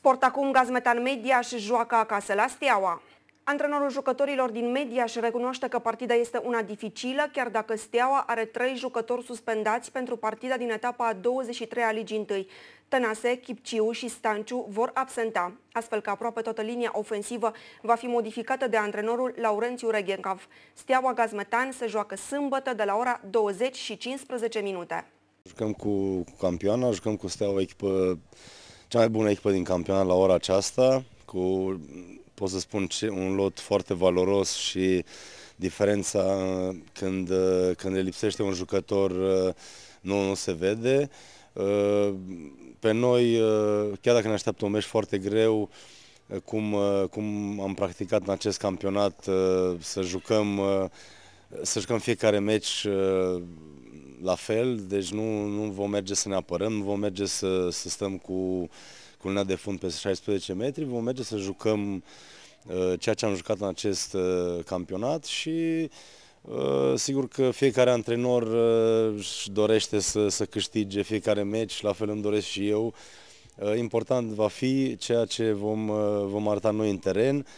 Sport acum, Gazmetan Media și joacă acasă la Steaua. Antrenorul jucătorilor din media și recunoaște că partida este una dificilă, chiar dacă Steaua are trei jucători suspendați pentru partida din etapa a 23 a Ligii întâi. Tănase, Chipciu și Stanciu vor absenta, astfel că aproape toată linia ofensivă va fi modificată de antrenorul Laurențiu Regencav. Steaua Gazmetan se joacă sâmbătă de la ora 20 și 15 minute. Jucăm cu campioana, jucăm cu Steaua, echipă cea mai bună echipă din campionat la ora aceasta, cu, pot să spun, un lot foarte valoros și diferența uh, când, uh, când le lipsește un jucător uh, nu, nu se vede. Pe noi, chiar dacă ne așteaptă un meci foarte greu, cum, cum am practicat în acest campionat, să jucăm, să jucăm fiecare meci la fel, deci nu, nu vom merge să ne apărăm, nu vom merge să, să stăm cu culna de fund pe 16 metri, vom merge să jucăm uh, ceea ce am jucat în acest uh, campionat și uh, sigur că fiecare antrenor uh, își dorește să, să câștige fiecare meci, la fel îmi doresc și eu. Uh, important va fi ceea ce vom, uh, vom arăta noi în teren